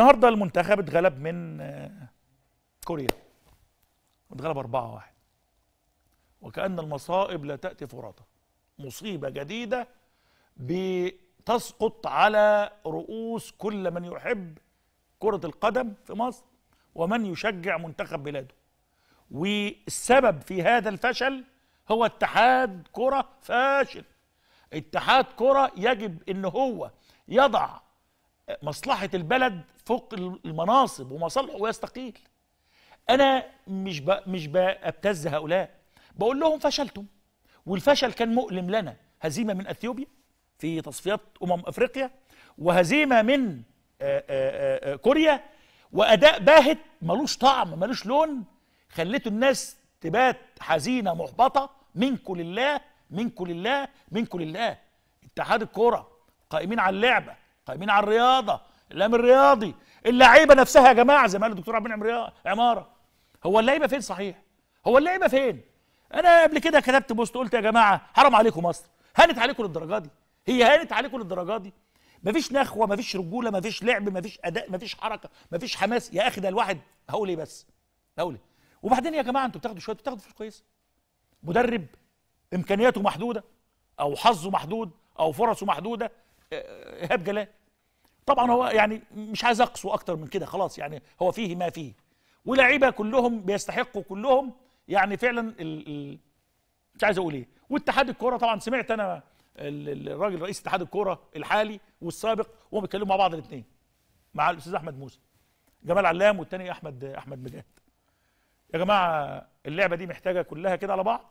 النهارده المنتخب اتغلب من كوريا اتغلب 4 1 وكأن المصائب لا تأتي فرطا مصيبة جديدة بتسقط على رؤوس كل من يحب كرة القدم في مصر ومن يشجع منتخب بلاده والسبب في هذا الفشل هو اتحاد كرة فاشل اتحاد كرة يجب ان هو يضع مصلحه البلد فوق المناصب ومصالحه ويستقيل انا مش ب... مش بابتز هؤلاء بقول لهم فشلتم والفشل كان مؤلم لنا هزيمه من اثيوبيا في تصفيات امم افريقيا وهزيمه من آآ آآ كوريا واداء باهت ملوش طعم ملوش لون خليتوا الناس تبات حزينه محبطه منكم لله منكم لله منكم لله اتحاد الكوره قائمين على اللعبه قائمين على الرياضه الاعلام الرياضي اللعيبه نفسها يا جماعه زي ما قال الدكتور عبد المنعم عماره هو اللعيبه فين صحيح هو اللعيبه فين انا قبل كده كتبت بوست قلت يا جماعه حرام عليكم مصر هانت عليكم للدرجه دي هي هانت عليكم للدرجه دي مفيش نخوه مفيش رجوله مفيش لعب مفيش اداء مفيش حركه مفيش حماس يا اخي ده الواحد هقول ايه بس هقول ايه وبعدين يا جماعه انتوا بتاخدوا شويه بتاخدوا فلوس كويسه مدرب امكانياته محدوده او حظه محدود او فرصه محدوده ايهاب جلال طبعا هو يعني مش عايز اقصو اكتر من كده خلاص يعني هو فيه ما فيه ولاعيبه كلهم بيستحقوا كلهم يعني فعلا ال ال مش عايز اقول ايه واتحاد الكوره طبعا سمعت انا الراجل رئيس اتحاد الكوره الحالي والسابق وهم بيتكلموا مع بعض الاثنين مع الاستاذ احمد موسى جمال علام والتاني احمد احمد مجاد يا جماعه اللعبه دي محتاجه كلها كده على بعض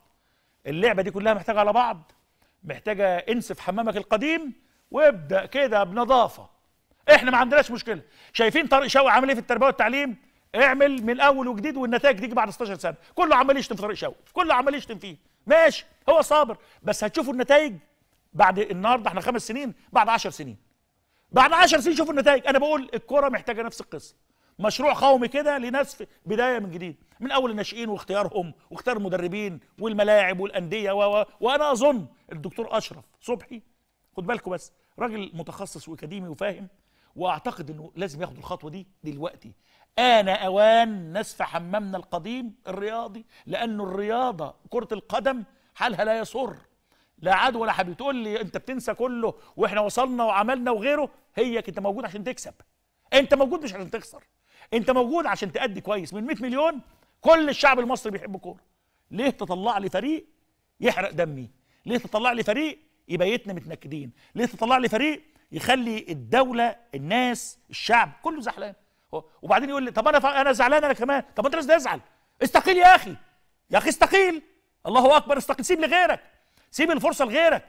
اللعبه دي كلها محتاجه على بعض محتاجه انسف حمامك القديم وابدا كده بنظافه احنا ما عندناش مشكله شايفين طارق شوقي عامل ايه في التربيه والتعليم اعمل من اول وجديد والنتائج تيجي بعد 16 سنه كله عمال يشتم في طارق شوقي كله عمال يشتم فيه ماشي هو صابر بس هتشوفوا النتائج بعد النهارده احنا خمس سنين بعد 10 سنين بعد 10 سنين شوفوا النتائج انا بقول الكوره محتاجه نفس القصه مشروع قومي كده لناس في بدايه من جديد من اول الناشئين واختيارهم واختيار المدربين والملاعب والانديه و وانا اظن الدكتور اشرف صبحي خد بالكم بس راجل متخصص واكاديمي وفاهم واعتقد انه لازم ياخد الخطوه دي دلوقتي آن أوان نسف حمامنا القديم الرياضي لأنه الرياضة كرة القدم حالها لا يسر لا عاد ولا حبيب تقول لي أنت بتنسى كله وإحنا وصلنا وعملنا وغيره هي أنت موجود عشان تكسب أنت موجود مش عشان تخسر أنت موجود عشان تأدي كويس من 100 مليون كل الشعب المصري بيحب كورة ليه تطلع لي فريق يحرق دمي ليه تطلع لي فريق يبيتنا متنكدين ليه تطلع لي فريق يخلي الدوله الناس الشعب كله زعلان وبعدين يقول لي طب انا انا زعلان انا كمان طب انت لازم تزعل استقيل يا اخي يا اخي استقيل الله اكبر استقيل سيب لغيرك سيب الفرصه لغيرك